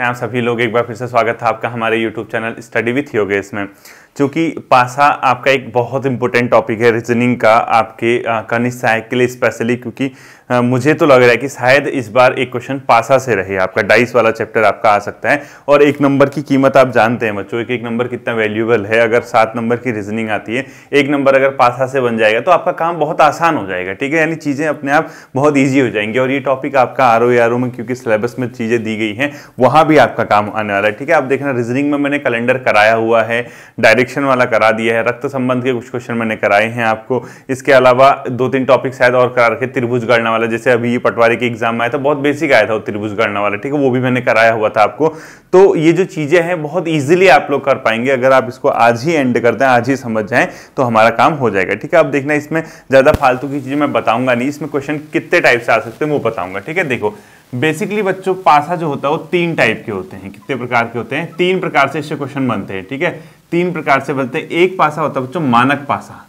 हैं आप सभी लोग एक बार फिर से स्वागत है आपका हमारे YouTube channel study with Yogesh में क्योंकि पासा आपका एक बहुत इंपॉर्टेंट टॉपिक है रीजनिंग का आपके कनिष्ठ सहायक के लिए स्पेशली क्योंकि आ, मुझे तो लग रहा है कि शायद इस बार एक क्वेश्चन पासा से रहे आपका डाइस वाला चैप्टर आपका आ सकता है और एक नंबर की कीमत आप जानते हैं बच्चों एक एक नंबर कितना वैल्यूबल है अगर सात नंबर की रीजनिंग आती है एक नंबर अगर पासा से बन जाएगा तो आपका काम बहुत आसान हो जाएगा ठीक है यानी चीज़ें अपने आप बहुत ईजी हो जाएंगी और ये टॉपिक आपका आर ओ में क्योंकि सिलेबस में चीज़ें दी गई हैं वहाँ भी आपका काम आने वाला है ठीक है आप देखना रीजनिंग में मैंने कैलेंडर कराया हुआ है डायरेक्ट एडिक्शन वाला करा दिया है रक्त संबंध के कुछ क्वेश्चन मैंने कराए हैं आपको इसके अलावा दो तीन टॉपिक शायद और करा रखे त्रिभुज गढ़ना वाला जैसे अभी पटवारी के एग्जाम आया था बहुत बेसिक आया था त्रिभुज गढ़ना वाला ठीक है वो भी मैंने कराया हुआ था आपको तो ये जो चीज़ें हैं बहुत ईजिली आप लोग कर पाएंगे अगर आप इसको आज ही एंड करते हैं आज ही समझ जाए तो हमारा काम हो जाएगा ठीक है आप देखना इसमें ज़्यादा फालतू की चीज़ें मैं बताऊंगा नहीं इसमें क्वेश्चन कितने टाइप से आ सकते हैं वो बताऊंगा ठीक है देखो बेसिकली बच्चों पासा जो होता है वो तीन टाइप के होते हैं कितने प्रकार के होते हैं तीन प्रकार से इससे क्वेश्चन बनते हैं ठीक है तीन प्रकार से बनते हैं एक पासा होता है बच्चों मानक पासा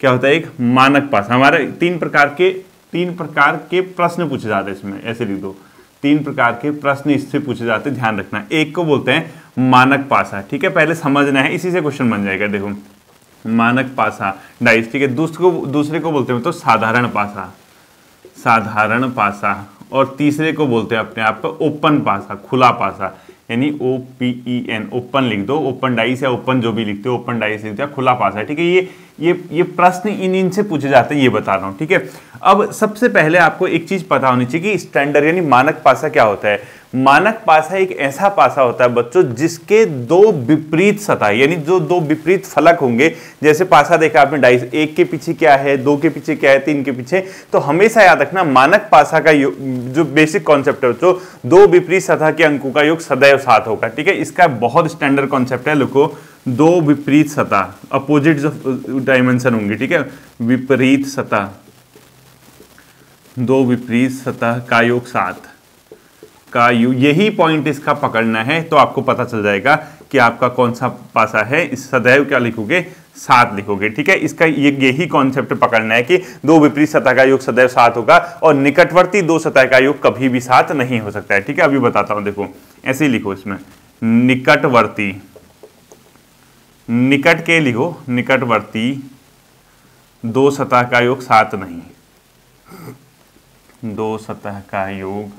क्या होता है एक मानक पासा हमारे तीन प्रकार के तीन प्रकार के प्रश्न पूछे जाते हैं इसमें ऐसे लिख दो तीन प्रकार के प्रश्न इससे पूछे जाते हैं ध्यान रखना एक को बोलते हैं मानक पासा ठीक है पहले समझना है इसी से क्वेश्चन बन जाएगा देखो मानक पासा डाइस ठीक है दूसरे को दूसरे को बोलते हैं तो साधारण पासा साधारण पासा और तीसरे को बोलते हैं अपने आप पर ओपन पासा खुला पासा यानी O P E N open लिख दो ओपन डाइस या ओपन जो भी लिखते हो ओपन डाइस लिखते हैं खुला पासा ठीक है ये ये ये प्रश्न इन इनसे पूछे जाते हैं ये बता रहा हूँ ठीक है अब सबसे पहले आपको एक चीज़ पता होनी चाहिए कि स्टैंडर्ड यानी मानक पासा क्या होता है मानक पासा एक ऐसा पासा होता है बच्चों जिसके दो विपरीत सतह यानी जो दो विपरीत फलक होंगे जैसे पासा देखा आपने डाइस एक के पीछे क्या है दो के पीछे क्या है तीन के पीछे तो हमेशा याद रखना मानक पासा का जो बेसिक कॉन्सेप्ट है बच्चों दो विपरीत सतह के अंकों का योग सदैव साथ होगा ठीक है इसका बहुत स्टैंडर्ड कॉन्सेप्ट है लोगों दो विपरीत सतह अपोजिट डायमेंशन uh, होंगी ठीक है विपरीत सतह दो विपरीत सतह का योग साथ का योग यही पॉइंट इसका पकड़ना है तो आपको पता चल जाएगा कि आपका कौन सा पासा है इस सदैव क्या लिखोगे सात लिखोगे ठीक है इसका ये यही कॉन्सेप्ट पकड़ना है कि दो विपरीत सतह का योग सदैव सात होगा और निकटवर्ती दो सतह का योग कभी भी सात नहीं हो सकता है ठीक है अभी बताता हूं देखो ऐसे ही लिखो इसमें निकटवर्ती निकट के लिखो निकटवर्ती दो सतह का योग सात नहीं दो सतह का योग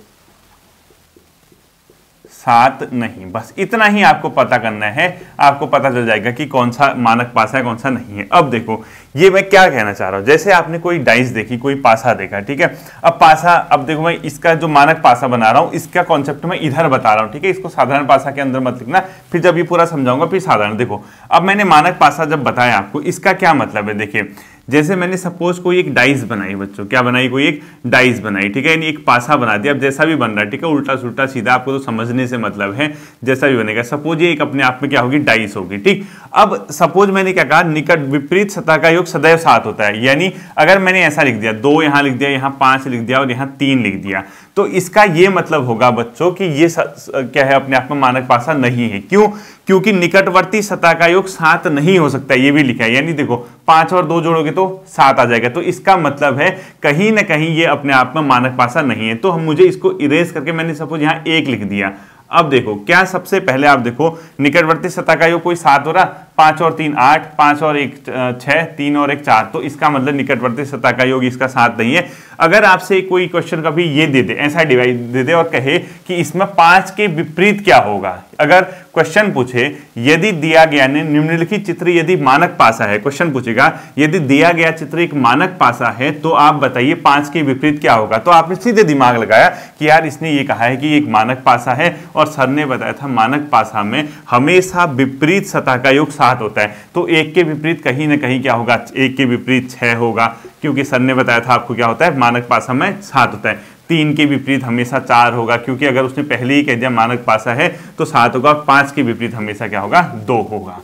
सात नहीं बस इतना ही आपको पता करना है आपको पता चल जाएगा कि कौन सा मानक पासा है कौन सा नहीं है अब देखो ये मैं क्या कहना चाह रहा हूं जैसे आपने कोई डाइस देखी कोई पासा देखा ठीक है अब पासा अब देखो मैं इसका जो मानक पासा बना रहा हूं इसका कॉन्सेप्ट मैं इधर बता रहा हूं ठीक है इसको साधारण पासा के अंदर मत लिखना फिर जब ये पूरा समझाऊंगा फिर साधारण देखो अब मैंने मानक पासा जब बताया आपको इसका क्या मतलब है देखिए जैसे मैंने सपोज कोई एक डाइस बनाई बच्चों क्या बनाई कोई एक डाइस बनाई ठीक है यानी एक पासा बना दिया अब जैसा भी बन रहा है ठीक है उल्टा सुल्टा सीधा आपको तो समझने से मतलब है जैसा भी बनेगा सपोज ये एक अपने आप में क्या होगी डाइस होगी ठीक अब सपोज मैंने क्या कहा निकट विपरीत सतह का योग सदैव सात होता है यानी अगर मैंने ऐसा लिख दिया दो यहाँ लिख दिया यहाँ पाँच लिख दिया और यहाँ तीन लिख दिया तो इसका ये मतलब होगा बच्चों कि ये स, स, क्या है अपने आप में मानक पासा नहीं है क्यों क्योंकि निकटवर्ती सतह का योग सात नहीं हो सकता ये भी लिखा है यानी देखो पांच और दो जोड़ोगे तो सात आ जाएगा तो इसका मतलब है कहीं ना कहीं ये अपने आप में मानक पासा नहीं है तो हम मुझे इसको इरेज करके मैंने सपोज यहाँ एक लिख दिया अब देखो क्या सबसे पहले आप देखो निकटवर्ती सतह का योग कोई सात हो रहा पांच और तीन आठ पांच और एक छः तीन और एक चार तो इसका मतलब निकटवर्ती सत्ता का योग इसका साथ नहीं है अगर आपसे कोई क्वेश्चन कभी ये दे दे ऐसा डिवाइड दे दे और कहे कि इसमें पांच के विपरीत क्या होगा अगर क्वेश्चन पूछे यदि दिया गया ने निम्नलिखित चित्र यदि मानक पासा है क्वेश्चन पूछेगा यदि दिया गया चित्र एक मानक पासा है तो आप बताइए पांच के विपरीत क्या होगा तो आपने सीधे दिमाग लगाया कि यार इसने ये कहा है कि एक मानक पासा है और सर ने बताया था मानक पासा में हमेशा विपरीत सतह का योग सात होता है तो एक के विपरीत कहीं ना कहीं क्या होगा एक के विपरीत छः होगा क्योंकि सर ने बताया था आपको क्या होता है मानक पासा में सात होता है तीन के विपरीत हमेशा चार होगा क्योंकि अगर उसने पहले ही कह दिया मानक पासा है तो सात होगा पांच के विपरीत हमेशा क्या होगा दो होगा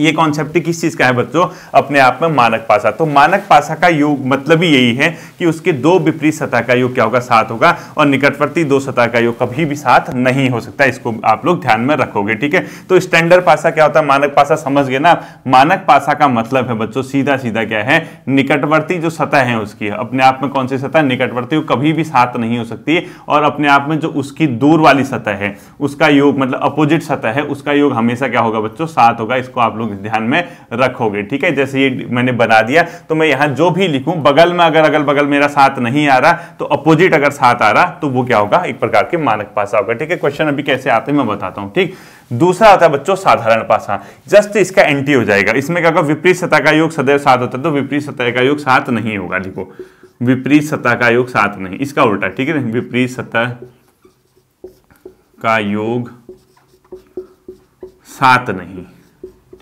ये कॉन्सेप्ट किस चीज़ का है बच्चों अपने आप में मानक पासा तो मानक पासा का योग मतलब ही यही है कि उसके दो विपरीत सतह का योग क्या होगा साथ होगा और निकटवर्ती दो सतह का योग कभी भी साथ नहीं हो सकता इसको आप लोग ध्यान में रखोगे ठीक है तो स्टैंडर्ड पासा क्या होता है मानक पासा समझ गए ना मानक पासा का मतलब है बच्चों सीधा सीधा क्या है निकटवर्ती जो सतह है उसकी अपने आप में कौन सी सतह निकटवर्ती कभी भी साथ नहीं हो सकती और अपने आप में जो उसकी दूर वाली सतह है उसका योग मतलब अपोजिट सतह है उसका योग हमेशा क्या होगा बच्चों साथ होगा इसको आप लोग लोग ध्यान में रखोगे ठीक है जैसे ये मैंने बना दिया तो मैं यहां जो भी लिखूं बगल में अगर अगल बगल मेरा साथ नहीं आ रहा तो अपोजिट अगर साथ आ रहा तो वो क्या होगा एक प्रकार के मानक पासा होगा ठीक है क्वेश्चन अभी कैसे आते हैं मैं बताता हूं ठीक दूसरा आता है बच्चों साधारण पासा जस्ट इसका एंटी हो जाएगा इसमें क्या होगा विपरीत सतह का योग सदैव साथ होता है तो विपरीत सतह का योग साथ नहीं होगा लिखो विपरीत सतह का योग साथ नहीं इसका उल्टा ठीक है विपरीत सतह का योग साथ नहीं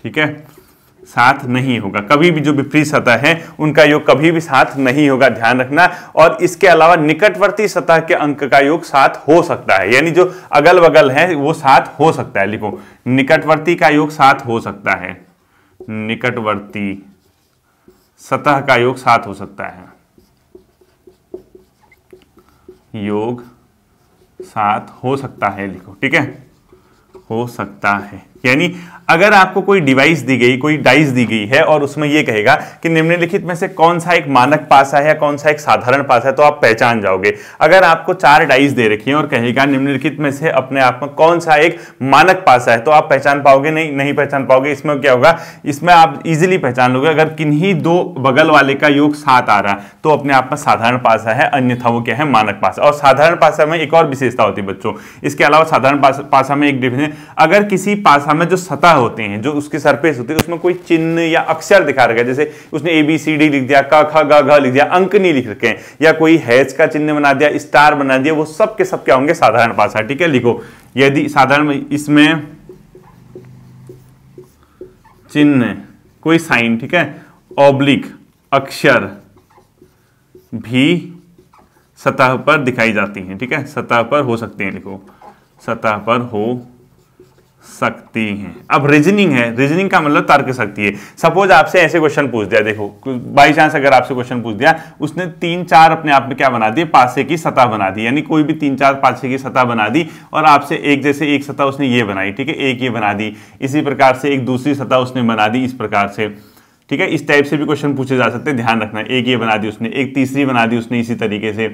ठीक है साथ नहीं होगा कभी भी जो विपरीत सतह है उनका योग कभी भी साथ नहीं होगा ध्यान रखना और इसके अलावा निकटवर्ती सतह के अंक का योग साथ हो सकता है यानी जो अगल बगल है वो साथ हो सकता है लिखो निकटवर्ती का योग साथ हो सकता है निकटवर्ती सतह का योग साथ हो सकता है योग साथ हो सकता है लिखो ठीक है हो सकता है यानी अगर आपको कोई डिवाइस दी गई कोई डाइस दी गई है और उसमें यह कहेगा कि निम्नलिखित में से कौन सा एक मानक पासा है या कौन सा एक साधारण पासा है तो आप पहचान जाओगे अगर आपको चार डाइस दे रखी है और कहेगा निम्नलिखित में से अपने आप में कौन सा एक मानक पासा है तो आप पहचान पाओगे नहीं नहीं पहचान पाओगे इसमें क्या होगा इसमें आप इजिली पहचान लोगे अगर किन्हीं दो बगल वाले का योग साथ आ रहा तो अपने आप में साधारण पासा है अन्यथा वो क्या है मानक पासा और साधारण पासा में एक और विशेषता होती है बच्चों इसके अलावा साधारण पासा में एक डिफिनेशन अगर किसी पासा हमें जो सतह होते हैं जो उसकी सरफेस होती है उसमें कोई चिन्ह या अक्षर दिखा रखा है जैसे उसने ए बी सी डी लिख दिया क ख ग घ लिख दिया अंक नहीं लिख रखे या कोई हैच का चिन्ह बना दिया स्टार बना दिया वो सब के सब क्या होंगे साधारण भाषा ठीक है लिखो यदि साधारण इसमें चिन्ह कोई साइन ठीक है ऑब्लिक अक्षर भी सतह पर दिखाई जाती हैं ठीक है सतह पर हो सकते हैं लिखो सतह पर हो सकती हैं अब रीजनिंग है रीजनिंग का मतलब तर्क शक्ति है सपोज आपसे ऐसे क्वेश्चन पूछ दिया देखो बाई चांस अगर आपसे क्वेश्चन पूछ दिया उसने तीन चार अपने आप में क्या बना दिए पासे की सतह बना दी यानी कोई भी तीन चार पासे की सतह बना दी और आपसे एक जैसे एक सतह उसने ये बनाई ठीक है एक ये बना दी इसी प्रकार से एक दूसरी सतह उसने बना दी इस प्रकार से ठीक है इस टाइप से भी क्वेश्चन पूछे जा सकते हैं ध्यान रखना एक ये बना दी उसने एक तीसरी बना दी उसने इसी तरीके से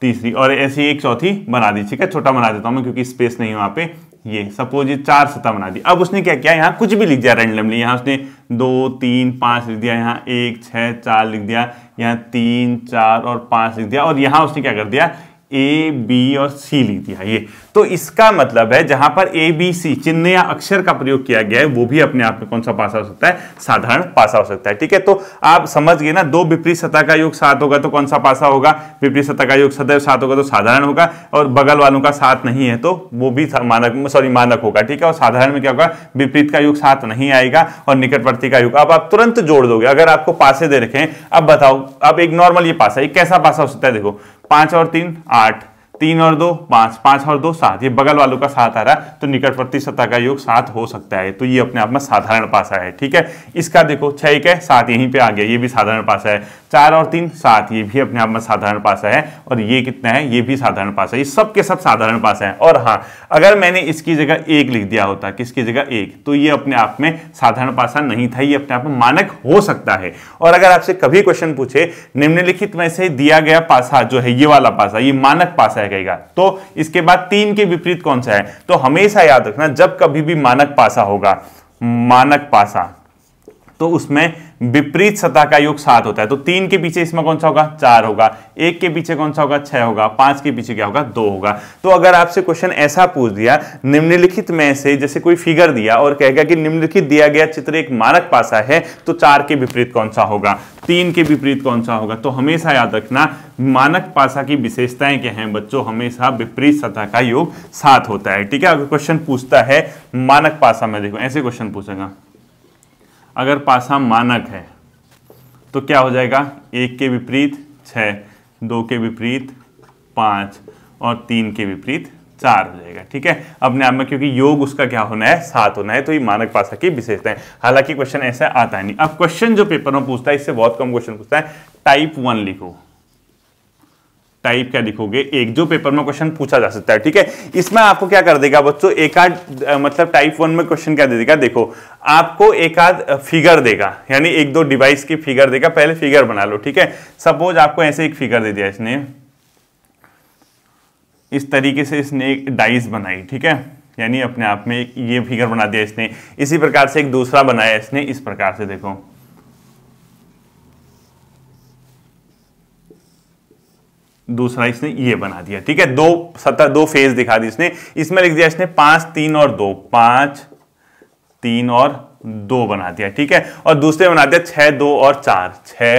तीसरी और ऐसी एक चौथी बना दी ठीक है छोटा बना देता हूँ मैं क्योंकि स्पेस नहीं वहाँ पे ये सपोज ये चार सतह बना दी अब उसने क्या किया यहाँ कुछ भी लिख दिया रैंडमली यहाँ उसने दो तीन पाँच लिख दिया यहाँ एक छः चार लिख दिया यहाँ तीन चार और पाँच लिख दिया और यहाँ उसने क्या कर दिया ए बी और सी लिख दिया ये तो इसका मतलब है जहां पर ए बी सी चिन्ह या अक्षर का प्रयोग किया गया है वो भी अपने आप में कौन सा पासा हो सकता है साधारण पासा हो सकता है ठीक है तो आप समझ गए ना दो विपरीत सतह का योग साथ होगा तो कौन सा पासा होगा विपरीत सतह का योग सदैव सात होगा तो साधारण होगा और बगल वालों का साथ नहीं है तो वो भी मानक सॉरी मानक होगा ठीक है और साधारण में क्या होगा विपरीत का युग साथ नहीं आएगा और निकटवर्ती का युग अब आप तुरंत जोड़ दोगे अगर आपको पासे दे रखें अब बताओ अब एक नॉर्मल ये पासा एक कैसा पासा हो सकता है देखो पांच और तीन आठ तीन और दो पांच पांच और दो सात ये बगल वालों का साथ आ रहा है तो निकटवर्ती सत्ता का योग सात हो सकता है तो ये अपने आप में साधारण पासा है ठीक है इसका देखो छह एक है सात यहीं पे आ गया ये भी साधारण पासा है चार और तीन सात ये भी अपने आप में साधारण पासा है और ये कितना है ये भी साधारण पासा है ये सब के सब साधारण पासा है और हाँ अगर मैंने इसकी जगह एक लिख दिया होता किसकी जगह एक तो ये अपने आप में साधारण पासा नहीं था ये अपने आप में मानक हो सकता है और अगर आपसे कभी क्वेश्चन पूछे निम्नलिखित में से दिया गया पासा जो है ये वाला पासा ये मानक पासा है रहेगा तो इसके बाद तीन के विपरीत कौन सा है तो हमेशा याद रखना जब कभी भी मानक पासा होगा मानक पासा तो उसमें विपरीत सतह का योग सात होता है तो तीन के पीछे इसमें कौन सा होगा चार होगा एक के पीछे कौन सा होगा छह होगा पांच के पीछे क्या होगा दो होगा तो अगर आपसे क्वेश्चन ऐसा पूछ दिया निम्नलिखित में से जैसे कोई फिगर दिया और कहेगा कि निम्नलिखित दिया गया चित्र एक मानक पासा है तो चार के विपरीत कौन सा होगा तीन के विपरीत कौन सा होगा तो हमेशा याद रखना मानक पासा की विशेषताएं क्या हैं बच्चों हमेशा विपरीत सतह का योग सात होता है ठीक है अगर क्वेश्चन पूछता है मानक पासा में देखो ऐसे क्वेश्चन पूछेगा अगर पासा मानक है तो क्या हो जाएगा एक के विपरीत छः दो के विपरीत पाँच और तीन के विपरीत चार हो जाएगा ठीक है अपने आप में क्योंकि योग उसका क्या होना है सात होना है तो ये मानक पासा की विशेषता है हालांकि क्वेश्चन ऐसा आता है नहीं अब क्वेश्चन जो पेपर में पूछता है इससे बहुत कम क्वेश्चन पूछता है टाइप वन लिखो टाइप क्या लिखोगे एक जो पेपर में क्वेश्चन पूछा जा सकता है ठीक है इसमें आपको क्या कर देगा बच्चों एक आध मतलब टाइप वन में क्वेश्चन क्या दे देगा देखो आपको एक आध फिगर देगा यानी एक दो डिवाइस की फिगर देगा पहले फिगर बना लो ठीक है सपोज आपको ऐसे एक फिगर दे दिया इसने इस तरीके से इसने एक डाइस बनाई ठीक है यानी अपने आप में ये फिगर बना दिया इसने इसी प्रकार से एक दूसरा बनाया इसने इस प्रकार से देखो दूसरा इसने ये बना दिया ठीक है दो सतह दो फेज दिखा दी इसने इसमें लिख दिया इसने पांच तीन और दो पांच तीन और दो बना दिया ठीक है और दूसरे बना दिया छह दो और चार छ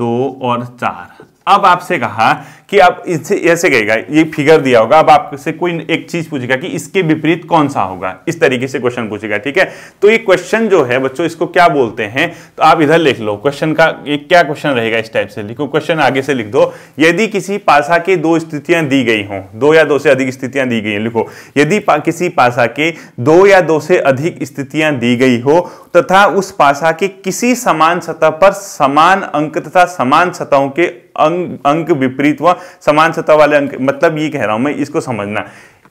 दो और चार अब आपसे कहा कि आप इससे ऐसे कहेगा ये फिगर दिया होगा अब आपसे कोई एक चीज पूछेगा कि इसके विपरीत कौन सा होगा इस तरीके से क्वेश्चन पूछेगा ठीक है तो ये क्वेश्चन जो है बच्चों इसको क्या बोलते हैं तो आप इधर लिख लो क्वेश्चन का ये क्या क्वेश्चन रहेगा इस टाइप से लिखो क्वेश्चन आगे से लिख दो यदि किसी पासा के दो स्थितियां दी गई हों दो या दो से अधिक स्थितियां दी गई लिखो यदि पा, किसी पासा के दो या दो से अधिक स्थितियां दी गई हो तथा उस पासा के किसी समान सतह पर समान अंक तथा समान सतहों के अंक अंक विपरीत व होगा समान सतह वाले अंक मतलब ये कह रहा हूं मैं इसको समझना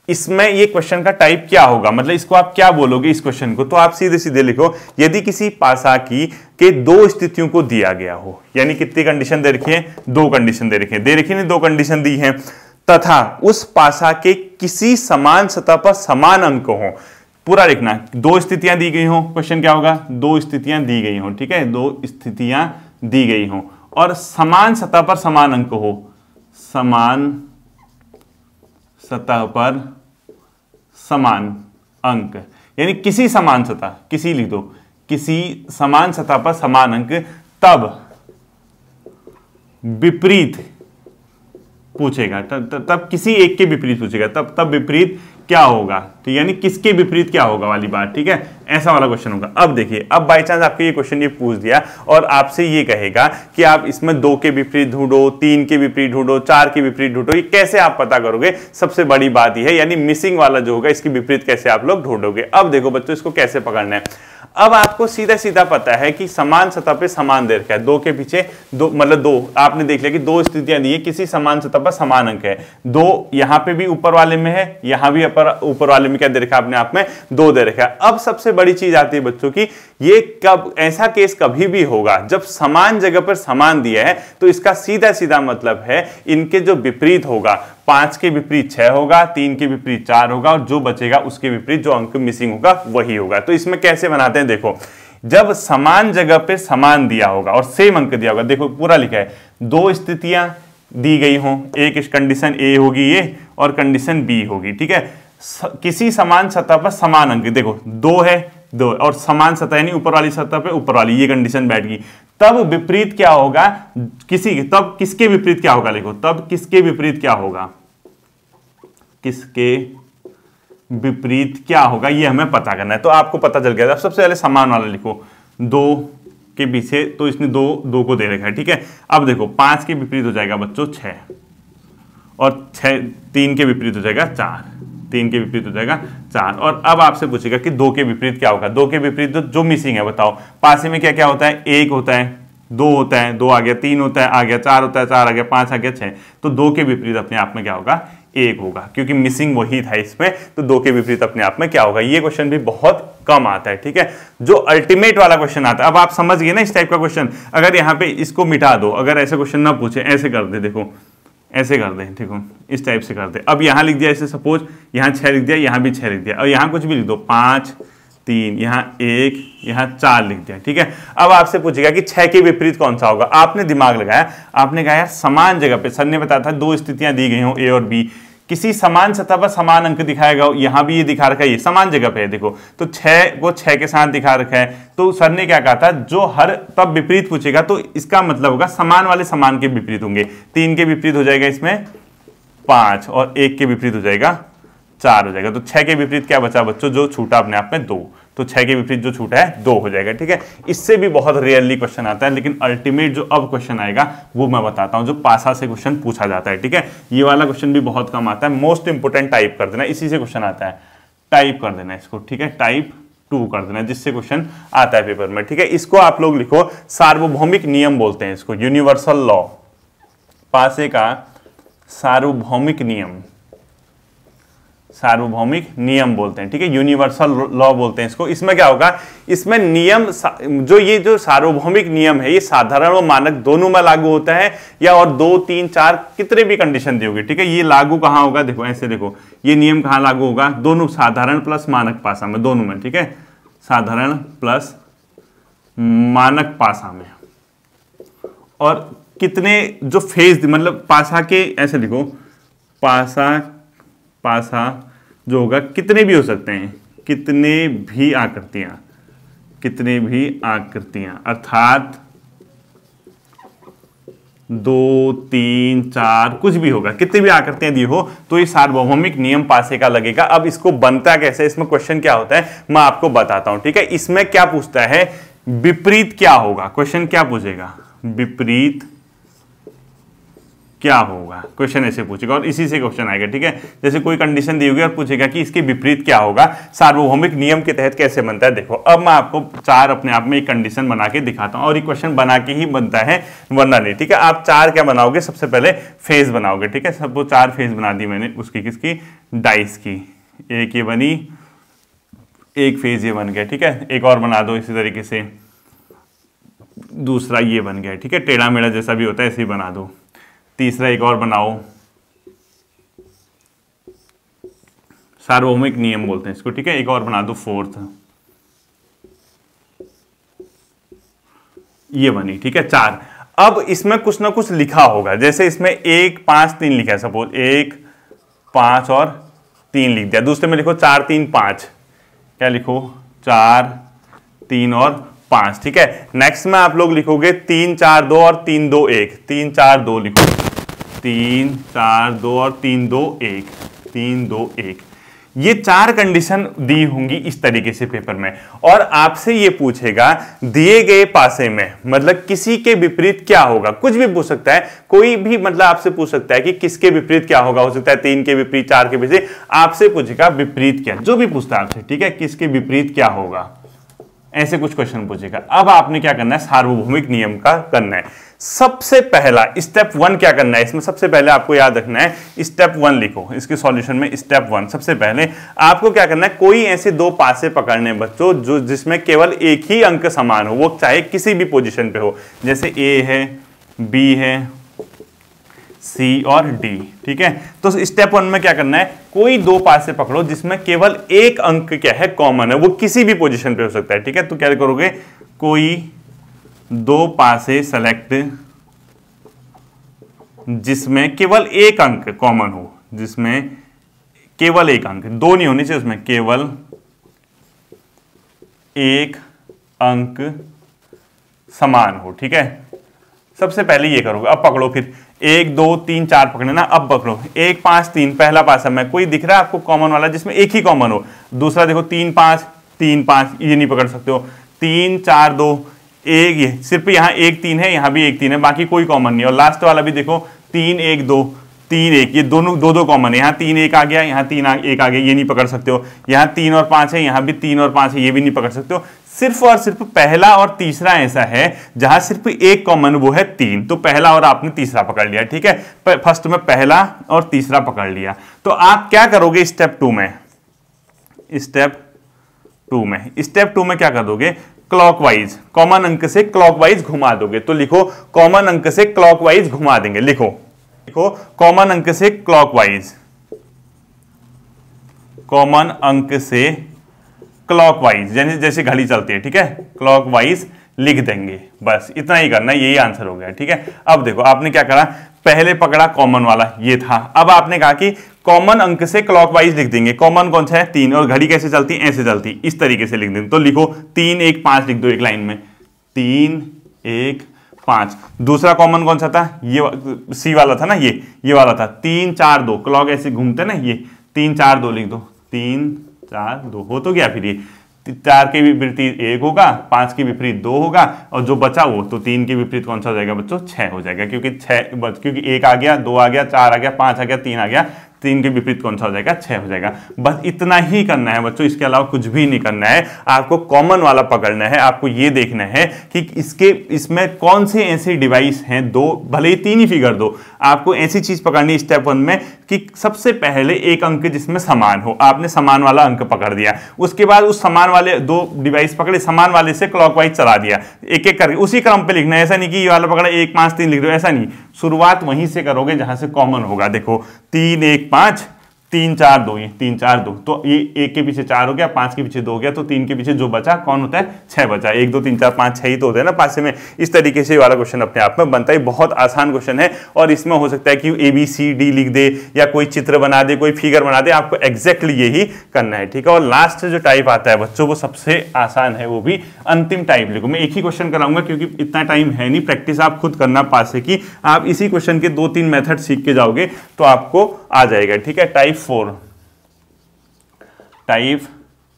इसमें ये क्वेश्चन का टाइप क्या होगा मतलब इसको आप क्या बोलोगे इस क्वेश्चन को तो आप सीधे सीधे लिखो यदि किसी पासा की के दो स्थितियों को दिया गया हो यानी कितनी कंडीशन दे रखी है दो कंडीशन दे रखी है दे रखी ने दो कंडीशन दी है तथा उस पासा के किसी समान सतह पर समान अंक हो पूरा लिखना दो स्थितियां दी गई हो क्वेश्चन क्या होगा दो स्थितियां दी गई हो ठीक है दो स्थितियां दी गई हो और समान सतह पर समान अंक हो समान सतह पर समान अंक यानी किसी समान सतह किसी लिख दो किसी समान सतह पर समान अंक तब विपरीत पूछेगा तब, तब किसी एक के विपरीत पूछेगा तब तब विपरीत क्या होगा तो यानी किसके विपरीत क्या होगा वाली बात ठीक है ऐसा वाला क्वेश्चन होगा अब देखिए अब बाई चांस आपके ये क्वेश्चन ये पूछ दिया और आपसे ये कहेगा कि आप इसमें दो के विपरीत ढूंढो तीन के विपरीत ढूंढो चार के विपरीत ढूंढो ये कैसे आप पता करोगे सबसे बड़ी बात यह है यानी मिसिंग वाला जो होगा इसके विपरीत कैसे आप लोग ढूंढोगे अब देखो बच्चों इसको कैसे पकड़ना है अब आपको सीधा सीधा पता है कि समान सतह पर समान दे रखा है दो के पीछे दो मतलब दो आपने देख लिया कि दो स्थितियां दी है किसी समान सतह पर समान अंक है दो यहां पे भी ऊपर वाले में है यहां भी ऊपर वाले में क्या दे रखा है अपने आप में दो दे रखा है अब सबसे बड़ी चीज आती है बच्चों की ये कब ऐसा केस कभी भी होगा जब समान जगह पर समान दिया है तो इसका सीधा सीधा मतलब है इनके जो विपरीत होगा पांच के विपरीत छह होगा तीन के विपरीत चार होगा और जो बचेगा उसके विपरीत जो अंक मिसिंग होगा वही होगा तो इसमें कैसे बनाते हैं देखो जब समान जगह पर समान दिया होगा और सेम अंक दिया होगा देखो पूरा लिखा है दो स्थितियां दी गई हों एक कंडीशन ए होगी ये और कंडीशन बी होगी ठीक है किसी समान सतह पर समान अंक देखो दो है दो और समान सतह यानी ऊपर वाली सतह पे ऊपर वाली ये कंडीशन बैठ गई तब विपरीत क्या होगा किसी तब किसके विपरीत क्या होगा लिखो तब किसके विपरीत क्या होगा किसके विपरीत क्या होगा ये हमें पता करना है तो आपको पता चल गया था सबसे पहले समान वाला लिखो दो के पीछे तो इसने दो दो को दे रखा है ठीक है अब देखो पांच के विपरीत हो जाएगा बच्चों छ और छ तीन के विपरीत हो जाएगा चार तीन के विपरीत हो जाएगा चार और अब आपसे पूछेगा कि दो के विपरीत क्या होगा दो के विपरीत जो मिसिंग है बताओ पासे में क्या क्या होता है एक होता है दो होता है दो आ गया तीन होता है आ गया चार होता है चार आ गया पांच आ गया छह तो दो के विपरीत अपने आप में क्या होगा एक होगा क्योंकि मिसिंग वही था इसमें तो दो के विपरीत अपने आप में क्या होगा ये क्वेश्चन भी बहुत कम आता है ठीक है जो अल्टीमेट वाला क्वेश्चन आता है अब आप समझ गए ना इस टाइप का क्वेश्चन अगर यहां पे इसको मिटा दो अगर ऐसे क्वेश्चन ना पूछे ऐसे कर दे देखो ऐसे कर दें ठीक हो इस टाइप से कर दें अब यहाँ लिख दिया इसे सपोज यहाँ छः लिख दिया यहाँ भी छः लिख दिया और यहाँ कुछ भी लिख दो पाँच तीन यहाँ एक यहाँ चार लिख दिया ठीक है अब आपसे पूछेगा कि छः के विपरीत कौन सा होगा आपने दिमाग लगाया आपने कहा यार समान जगह पे सर ने बताया था दो स्थितियां दी गई हों ए और बी किसी समान सतह पर समान अंक गया यहां भी ये दिखा रखा है ये समान जगह पे है देखो तो छह को छह के साथ दिखा रखा है तो सर ने क्या कहा था जो हर तब विपरीत पूछेगा तो इसका मतलब होगा समान वाले समान के विपरीत होंगे तीन के विपरीत हो जाएगा इसमें पांच और एक के विपरीत हो जाएगा चार हो जाएगा तो छह के विपरीत क्या बचा बच्चों जो छूटा अपने आप में दो तो छह के विपरीत जो छूट है दो हो जाएगा ठीक है इससे भी बहुत रेयरली क्वेश्चन आता है लेकिन अल्टीमेट जो अब क्वेश्चन आएगा वो मैं बताता हूं जो पासा से क्वेश्चन पूछा जाता है ठीक है ये वाला क्वेश्चन भी बहुत कम आता है मोस्ट इंपोर्टेंट टाइप कर देना इसी से क्वेश्चन आता है टाइप कर देना इसको ठीक है टाइप टू कर देना जिससे क्वेश्चन आता है पेपर में ठीक है इसको आप लोग लिखो सार्वभौमिक नियम बोलते हैं इसको यूनिवर्सल लॉ पासे का सार्वभौमिक नियम सार्वभौमिक नियम बोलते हैं ठीक है यूनिवर्सल लॉ बोलते हैं इसको इसमें क्या होगा इसमें नियम जो ये जो सार्वभौमिक नियम है ये साधारण और मानक दोनों में लागू होता है या और दो तीन चार कितने भी कंडीशन दी होगी ठीक है ये लागू कहाँ होगा देखो ऐसे देखो ये नियम कहाँ लागू होगा दोनों साधारण प्लस मानक पासा में दोनों में ठीक है साधारण प्लस मानक पासा में और कितने जो फेज मतलब पासा के ऐसे लिखो पासा पासा जो होगा कितने भी हो सकते हैं कितने भी आकृतियां कितने भी आकृतियां अर्थात दो तीन चार कुछ भी होगा कितने भी आकृतियां दी हो तो ये सार्वभौमिक नियम पासे का लगेगा अब इसको बनता कैसे इसमें क्वेश्चन क्या होता है मैं आपको बताता हूं ठीक है इसमें क्या पूछता है विपरीत क्या होगा क्वेश्चन क्या पूछेगा विपरीत क्या होगा क्वेश्चन ऐसे पूछेगा और इसी से क्वेश्चन आएगा ठीक है जैसे कोई कंडीशन दी होगी और पूछेगा कि इसके विपरीत क्या होगा सार्वभौमिक नियम के तहत कैसे बनता है देखो अब मैं आपको चार अपने आप में एक कंडीशन बना के दिखाता हूं और ये क्वेश्चन बना के ही बनता है वरना नहीं ठीक है आप चार क्या बनाओगे सबसे पहले फेज बनाओगे ठीक है सब वो चार फेज बना दी मैंने उसकी किसकी डाइस की एक ये बनी एक फेज ये बन गया ठीक है एक और बना दो इसी तरीके से दूसरा ये बन गया ठीक है टेढ़ा मेढ़ा जैसा भी होता है ऐसे ही बना दो तीसरा एक और बनाओ सार्वभौमिक नियम बोलते हैं इसको ठीक है एक और बना दो फोर्थ ये बनी ठीक है चार अब इसमें कुछ ना कुछ लिखा होगा जैसे इसमें एक पांच तीन लिखा है सपोज एक पांच और तीन लिख दिया दूसरे में लिखो चार तीन पांच क्या लिखो चार तीन और पांच ठीक है नेक्स्ट में आप लोग लिखोगे तीन चार दो और तीन दो एक तीन चार दो लिखो तीन चार दो और तीन दो एक तीन दो एक ये चार कंडीशन दी होंगी इस तरीके से पेपर में और आपसे ये पूछेगा दिए गए पासे में मतलब किसी के विपरीत क्या होगा कुछ भी पूछ सकता है कोई भी मतलब आपसे पूछ सकता है कि किसके विपरीत क्या होगा हो सकता है तीन के विपरीत चार के विपरीत आपसे पूछेगा विपरीत क्या जो भी पूछता है आपसे ठीक है किसके विपरीत क्या होगा ऐसे कुछ क्वेश्चन पूछेगा अब आपने क्या करना है सार्वभौमिक नियम का करना है सबसे पहला स्टेप वन क्या करना है इसमें सबसे पहले आपको याद रखना है स्टेप वन लिखो इसके सॉल्यूशन में स्टेप वन सबसे पहले आपको क्या करना है कोई ऐसे दो पासे पकड़ने बच्चों जो जिसमें केवल एक ही अंक समान हो वो चाहे किसी भी पोजिशन पे हो जैसे ए है बी है सी और डी ठीक है तो स्टेप वन में क्या करना है कोई दो पासे पकड़ो जिसमें केवल एक अंक क्या है कॉमन है वो किसी भी पोजिशन पे हो सकता है ठीक है तो क्या करोगे कोई दो पासे सेलेक्ट जिसमें केवल एक अंक कॉमन हो जिसमें केवल एक अंक दो नहीं होने चाहिए उसमें केवल एक अंक समान हो ठीक है सबसे पहले ये करोगे अब पकड़ो फिर एक दो तीन चार पकड़ना अब पकड़ो एक पांच तीन पहला पास मैं कोई दिख रहा है आपको कॉमन वाला जिसमें एक ही कॉमन हो दूसरा देखो तीन पांच तीन पांच ये नहीं पकड़ सकते हो तीन चार दो एक ये सिर्फ यहाँ एक तीन है यहाँ भी एक तीन है बाकी कोई कॉमन नहीं और लास्ट वाला भी देखो तीन एक दो तीन एक ये दोनों दो दो कॉमन है यहाँ तीन एक आ गया यहाँ तीन एक आ गया ये नहीं पकड़ सकते हो यहाँ तीन और पांच है यहाँ भी तीन और पांच है ये भी नहीं पकड़ सकते हो सिर्फ और सिर्फ पहला और तीसरा ऐसा है जहां सिर्फ एक कॉमन वो है तीन तो पहला और आपने तीसरा पकड़ लिया ठीक है फर्स्ट में पहला और तीसरा पकड़ लिया तो आप क्या करोगे स्टेप टू में स्टेप टू में स्टेप टू में क्या कर दोगे क्लॉकवाइज कॉमन अंक से क्लॉकवाइज घुमा दोगे तो लिखो कॉमन अंक से क्लॉकवाइज घुमा देंगे लिखो लिखो कॉमन अंक से क्लॉकवाइज कॉमन अंक से क्लॉकवाइज यानी जैसे घड़ी चलती है ठीक है क्लॉकवाइज लिख देंगे बस इतना ही करना यही आंसर हो गया ठीक है अब देखो आपने क्या करा पहले पकड़ा कॉमन वाला ये था अब आपने कहा कि कॉमन अंक से क्लॉकवाइज लिख देंगे कॉमन कौन सा है तीन और घड़ी कैसे चलती है ऐसे चलती इस तरीके से लिख देंगे तो लिखो तीन एक पांच लिख दो एक लाइन में तीन एक पांच दूसरा कॉमन कौन सा था ये सी वाला था ना ये ये वाला था तीन चार दो क्लॉक ऐसे घूमते ना ये तीन चार दो लिख दो तीन चार दो हो तो गया फिर ये चार के विपरीत एक होगा पांच के विपरीत दो होगा और जो बचा वो तो तीन के विपरीत कौन सा हो जाएगा बच्चों छह हो जाएगा क्योंकि छह क्योंकि एक आ गया दो आ गया चार आ गया पांच आ गया तीन आ गया तीन के विपरीत कौन सा हो जाएगा छह हो जाएगा बस इतना ही करना है बच्चों इसके अलावा कुछ भी नहीं करना है आपको कॉमन वाला पकड़ना है आपको ये देखना है कि इसके इसमें कौन से ऐसे डिवाइस हैं दो भले ही तीन ही फिगर दो आपको ऐसी चीज़ पकड़नी स्टेप वन में कि सबसे पहले एक अंक जिसमें समान हो आपने समान वाला अंक पकड़ दिया उसके बाद उस समान वाले दो डिवाइस पकड़े समान वाले से क्लॉकवाइज चला दिया एक एक करके उसी क्रम पे लिखना है ऐसा नहीं कि ये वाला पकड़ा एक पांच तीन लिख दो ऐसा नहीं शुरुआत वहीं से करोगे जहां से कॉमन होगा देखो तीन एक पांच तीन चार दो ये तीन चार दो तो ये एक के पीछे चार हो गया पांच के पीछे दो हो गया तो तीन के पीछे जो बचा कौन होता है छह बचा एक दो तीन चार पांच छह ही तो होते हैं ना पास में इस तरीके से वाला क्वेश्चन अपने आप में बनता है बहुत आसान क्वेश्चन है और इसमें हो सकता है कि ए बी सी डी लिख दे या कोई चित्र बना दे कोई फिगर बना दे आपको एग्जैक्टली यही करना है ठीक है और लास्ट जो टाइप आता है बच्चों वो सबसे आसान है वो भी अंतिम टाइप लिखो मैं एक ही क्वेश्चन कराऊंगा क्योंकि इतना टाइम है नहीं प्रैक्टिस आप खुद करना पास है कि आप इसी क्वेश्चन के दो तीन मेथड सीख के जाओगे तो आपको आ जाएगा ठीक है टाइप फोर टाइप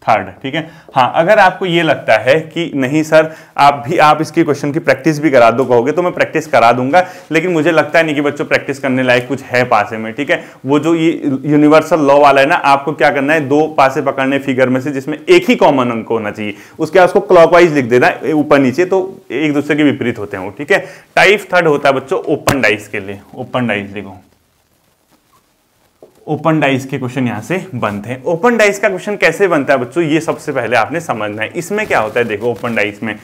थर्ड ठीक है हाँ अगर आपको ये लगता है कि नहीं सर आप भी आप इसकी क्वेश्चन की प्रैक्टिस भी करा दो कहोगे तो मैं प्रैक्टिस करा दूंगा लेकिन मुझे लगता है नहीं कि बच्चों प्रैक्टिस करने लायक कुछ है पासे में ठीक है वो जो ये यूनिवर्सल लॉ वाला है ना आपको क्या करना है दो पासे पकड़ने फिगर में से जिसमें एक ही कॉमन अंक होना चाहिए उसके बाद उसको क्लॉकवाइज लिख देना ऊपर नीचे तो एक दूसरे के विपरीत होते हैं वो ठीक है टाइप थर्ड होता है बच्चों ओपन डाइस के लिए ओपन डाइस लिखो ओपन डाइस के क्वेश्चन यहाँ से बनते हैं ओपन डाइस का क्वेश्चन कैसे बनता है बच्चों ये सबसे पहले आपने समझना है इसमें क्या होता है देखो ओपन डाइस में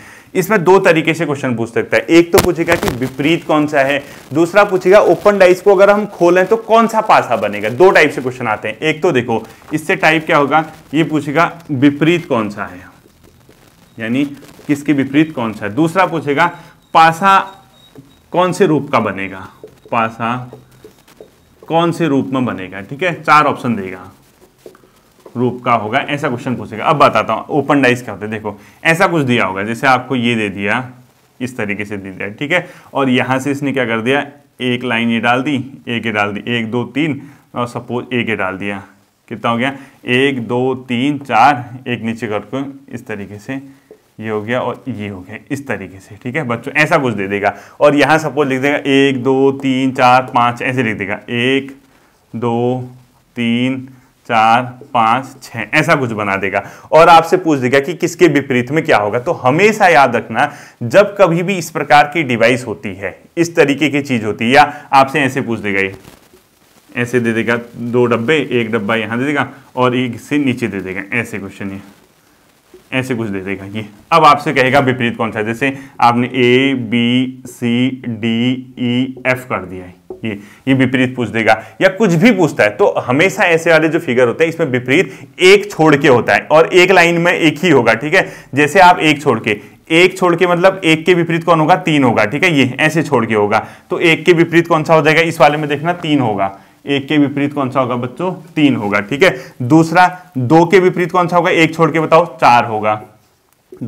इसमें दो तरीके से क्वेश्चन पूछ सकता है एक तो पूछेगा कि विपरीत कौन सा है दूसरा पूछेगा ओपन डाइस को अगर हम खोलें तो कौन सा पासा बनेगा दो टाइप से क्वेश्चन आते हैं एक तो देखो इससे टाइप क्या होगा ये पूछेगा विपरीत कौन सा है यानी किसके विपरीत कौन सा है दूसरा पूछेगा पासा कौन से रूप का बनेगा पासा कौन से रूप में बनेगा ठीक है चार ऑप्शन देगा रूप का होगा ऐसा क्वेश्चन पूछेगा अब बताता हूँ ओपन डाइस क्या होता है देखो ऐसा कुछ दिया होगा जैसे आपको ये दे दिया इस तरीके से दे दिया ठीक है और यहाँ से इसने क्या कर दिया एक लाइन ये डाल दी एक ये डाल दी एक दो तीन और सपोज एक ये डाल दिया कितना हो गया एक दो तीन चार एक नीचे करके इस तरीके से ये हो गया और ये हो गया इस तरीके से ठीक है बच्चों ऐसा कुछ दे देगा और यहाँ सपोज लिख देगा एक दो तीन चार पाँच ऐसे लिख देगा एक दो तीन चार पाँच छः ऐसा कुछ बना देगा और आपसे पूछ देगा कि किसके विपरीत में क्या होगा तो हमेशा याद रखना जब कभी भी इस प्रकार की डिवाइस होती है इस तरीके की चीज़ होती है या आपसे ऐसे पूछ देगा ये ऐसे दे देगा दो डब्बे एक डब्बा यहाँ दे देगा और एक से नीचे दे देगा ऐसे क्वेश्चन ये ऐसे कुछ दे देगा ये अब आपसे कहेगा विपरीत कौन सा जैसे आपने A B C D E F कर दिया है ये ये विपरीत पूछ देगा या कुछ भी पूछता है तो हमेशा ऐसे वाले जो फिगर होते हैं इसमें विपरीत एक छोड़ के होता है और एक लाइन में एक ही होगा ठीक है जैसे आप एक छोड़ के एक छोड़ के मतलब एक के विपरीत कौन होगा तीन होगा ठीक है ये ऐसे छोड़ के होगा तो एक के विपरीत कौन सा हो जाएगा इस वाले में देखना तीन होगा एक के विपरीत कौन सा होगा बच्चों तीन होगा ठीक है दूसरा दो के विपरीत कौन सा होगा एक छोड़ के बताओ चार होगा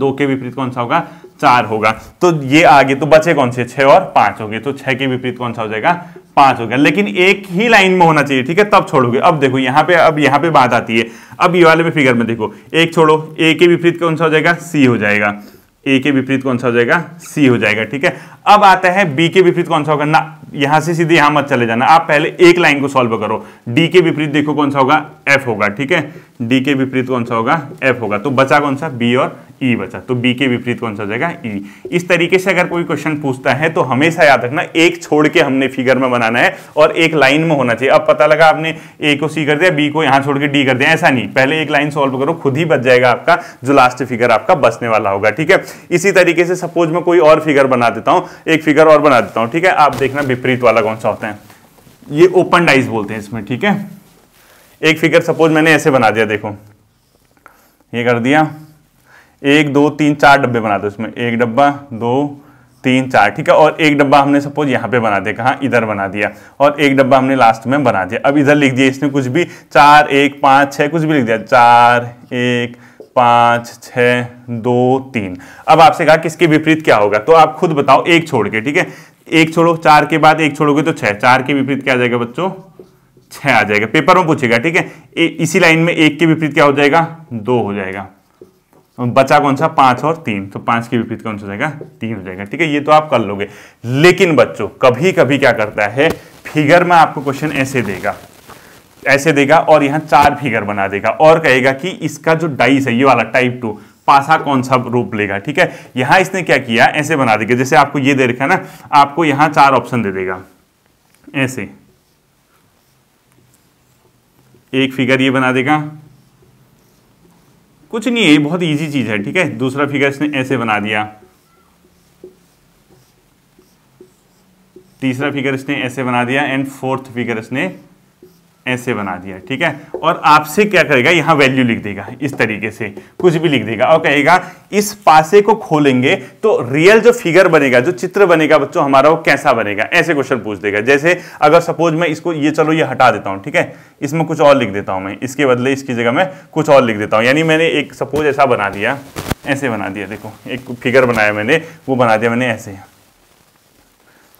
दो के विपरीत कौन सा होगा चार होगा तो ये आगे तो बचे कौन से छह और पांच हो गए तो छह के विपरीत कौन सा हो जाएगा पांच हो गया लेकिन एक ही लाइन में होना चाहिए ठीक है तब छोड़ोगे अब देखो यहां पे अब यहां पे बात आती है अब ये वाले में फिगर में देखो एक छोड़ो ए के विपरीत कौन सा हो जाएगा सी हो जाएगा ए के विपरीत कौन सा हो जाएगा सी हो जाएगा ठीक है अब आता है बी के विपरीत कौन सा होगा ना यहां से सीधे यहां मत चले जाना आप पहले एक लाइन को सॉल्व करो डी के विपरीत देखो कौन सा होगा एफ होगा ठीक है डी के विपरीत कौन सा होगा एफ होगा तो बचा कौन सा बी और ई e बचा तो बी के विपरीत कौन सा हो जाएगा ई e. इस तरीके से अगर कोई क्वेश्चन पूछता है तो हमेशा याद रखना एक छोड़ के हमने फिगर में बनाना है और एक लाइन में होना चाहिए अब पता लगा आपने ए को सी कर दिया बी को यहां छोड़ के डी कर दिया ऐसा नहीं पहले एक लाइन सॉल्व करो खुद ही बच जाएगा आपका जो लास्ट फिगर आपका बचने वाला होगा ठीक है इसी तरीके से सपोज मैं कोई और फिगर बना देता हूं एक फिगर और बना देता हूं ठीक है आप देखना विपरीत वाला कौन सा होता है ये ओपन डाइस बोलते हैं इसमें ठीक है एक फिगर सपोज मैंने ऐसे बना दिया देखो ये कर दिया एक दो तीन चार डब्बे बनाते उसमें एक डब्बा दो तीन चार ठीक है और एक डब्बा हमने सपोज यहाँ पे बना दिया कहाँ इधर बना दिया और एक डब्बा हमने लास्ट में बना दिया अब इधर लिख दिया इसने कुछ भी चार एक पाँच छः कुछ भी लिख दिया चार एक पाँच छः दो तीन अब आपसे कहा किसके विपरीत क्या होगा तो आप खुद बताओ एक छोड़ के ठीक है एक छोड़ो चार के बाद एक छोड़ोगे तो छः चार के विपरीत क्या आ जाएगा बच्चों छः आ जाएगा पेपर में पूछेगा ठीक है इसी लाइन में एक के विपरीत क्या हो जाएगा दो हो जाएगा बचा कौन सा पांच और तीन तो पांच के विपरीत कौन सा हो जाएगा तीन हो जाएगा ठीक है ये तो आप कर लोगे लेकिन बच्चों कभी कभी क्या करता है फिगर में आपको क्वेश्चन ऐसे देगा ऐसे देगा और यहाँ चार फिगर बना देगा और कहेगा कि इसका जो डाइस है ये वाला टाइप टू पासा कौन सा रूप लेगा ठीक है यहां इसने क्या किया ऐसे बना देगा जैसे आपको ये दे रखा है ना आपको यहां चार ऑप्शन दे देगा ऐसे एक फिगर ये बना देगा कुछ नहीं है ये बहुत ईजी चीज़ है ठीक है दूसरा फिगर इसने ऐसे बना दिया तीसरा फिगर इसने ऐसे बना दिया एंड फोर्थ फिगर इसने ऐसे बना दिया ठीक है और आपसे क्या करेगा यहाँ वैल्यू लिख देगा इस तरीके से कुछ भी लिख देगा और कहेगा इस पासे को खोलेंगे तो रियल जो फिगर बनेगा जो चित्र बनेगा बच्चों हमारा वो कैसा बनेगा ऐसे क्वेश्चन पूछ देगा जैसे अगर सपोज मैं इसको ये चलो ये हटा देता हूँ ठीक है इसमें कुछ और लिख देता हूँ मैं इसके बदले इसकी जगह मैं कुछ और लिख देता हूँ यानी मैंने एक सपोज ऐसा बना दिया ऐसे बना दिया देखो एक फिगर बनाया मैंने वो बना दिया मैंने ऐसे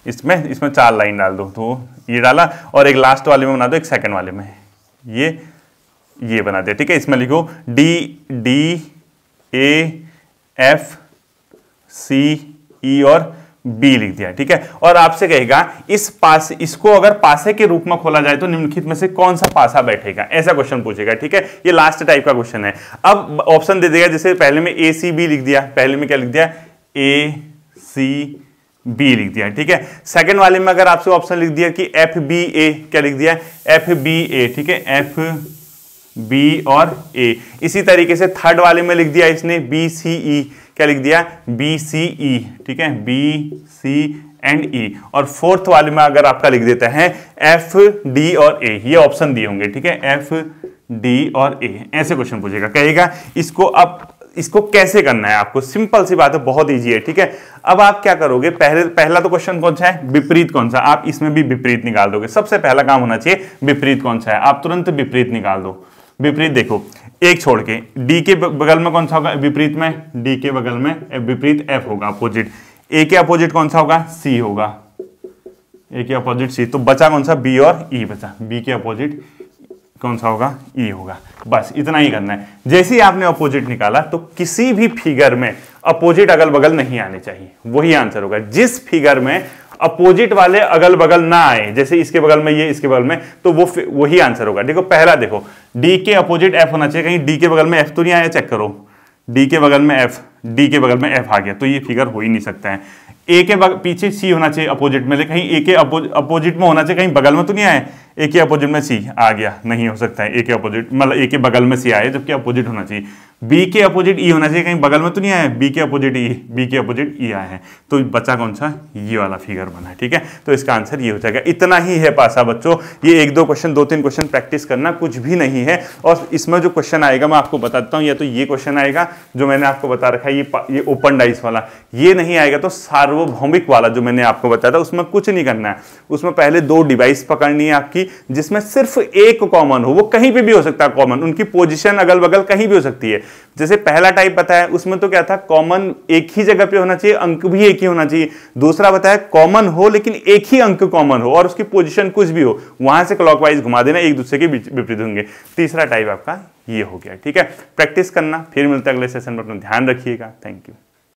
इसमें इसमें चार लाइन डाल दो तो ये डाला और एक लास्ट वाले में बना दो एक सेकंड वाले में ये ये बना दिया ठीक है इसमें लिखो D D A F C E और बी लिख दिया ठीक है और आपसे कहेगा इस पास इसको अगर पासे के रूप में खोला जाए तो निम्नलिखित में से कौन सा पासा बैठेगा ऐसा क्वेश्चन पूछेगा ठीक है ये लास्ट टाइप का क्वेश्चन है अब ऑप्शन दे देगा जैसे पहले में ए सी बी लिख दिया पहले में क्या लिख दिया ए सी बी लिख दिया ठीक है सेकंड वाले में अगर आपसे ऑप्शन लिख दिया कि एफ बी ए क्या लिख दिया है एफ बी ए ठीक है एफ बी और ए इसी तरीके से थर्ड वाले में लिख दिया इसने बी सी ई क्या लिख दिया बी सी ई ठीक है बी सी एंड ई और फोर्थ वाले में अगर आपका लिख देता है एफ डी और ए ये ऑप्शन दिए होंगे ठीक है एफ डी और ए ऐसे क्वेश्चन पूछेगा कहेगा इसको आप इसको कैसे करना है आपको सिंपल सी बात है बहुत ईजी है ठीक है अब आप क्या करोगे पहले पहला तो क्वेश्चन कौन सा है विपरीत कौन सा आप इसमें भी विपरीत निकाल दोगे सबसे पहला काम होना चाहिए विपरीत कौन सा है आप तुरंत विपरीत निकाल दो विपरीत देखो एक छोड़ के डी के बगल में कौन सा होगा विपरीत में डी के बगल में विपरीत एफ होगा अपोजिट ए के अपोजिट कौन सा होगा सी होगा ए के अपोजिट सी तो बचा कौन सा बी और ई e बचा बी के अपोजिट कौन सा होगा ई e होगा बस इतना ही करना है जैसे ही आपने अपोजिट निकाला तो किसी भी फिगर में अपोजिट अगल बगल नहीं आने चाहिए वही आंसर होगा जिस फिगर में अपोजिट वाले अगल बगल ना आए जैसे इसके बगल में ये इसके बगल में तो वो वही आंसर होगा देखो पहला देखो डी के अपोजिट एफ होना चाहिए कहीं डी के बगल में एफ तो नहीं आया चेक करो डी के बगल में एफ डी के बगल में एफ आ गया तो ये फिगर हो ही नहीं सकता है ए के पीछे सी होना चाहिए अपोजिट में कहीं ए के अपोजिट में होना चाहिए कहीं बगल में तो नहीं आए ए के अपोजिट में सी आ गया नहीं हो सकता है ए के अपोजिट मतलब ए के बगल में सी आए जबकि अपोजिट होना चाहिए बी के अपोजिट ई e होना चाहिए कहीं बगल में तो नहीं आया बी के अपोजिट ई बी के अपोजिट ई e आया है तो बच्चा कौन सा ये वाला फिगर बना है ठीक है तो इसका आंसर ये हो जाएगा इतना ही है पासा बच्चों ये एक दो क्वेश्चन दो तीन क्वेश्चन प्रैक्टिस करना कुछ भी नहीं है और इसमें जो क्वेश्चन आएगा मैं आपको बताता हूँ या तो ये क्वेश्चन आएगा जो मैंने आपको बता रखा है ये ये ओपन डाइस वाला ये नहीं आएगा तो सार्वभौमिक वाला जो मैंने आपको बताया था उसमें कुछ नहीं करना है उसमें पहले दो डिवाइस पकड़नी है आपकी जिसमें सिर्फ एक कॉमन हो वो कहीं पर भी हो सकता है कॉमन उनकी पोजिशन अगल बगल कहीं भी हो सकती है जैसे पहला टाइप बताया उसमें तो क्या था कॉमन एक ही जगह पे होना चाहिए अंक भी एक ही होना चाहिए दूसरा बताया कॉमन हो लेकिन एक ही अंक कॉमन हो और उसकी पोजिशन कुछ भी हो वहां से क्लॉकवाइज घुमा देना एक दूसरे के विपरीत होंगे तीसरा टाइप आपका ये हो गया ठीक है प्रैक्टिस करना फिर मिलता है अगले सेशन में अपना ध्यान रखिएगा थैंक यू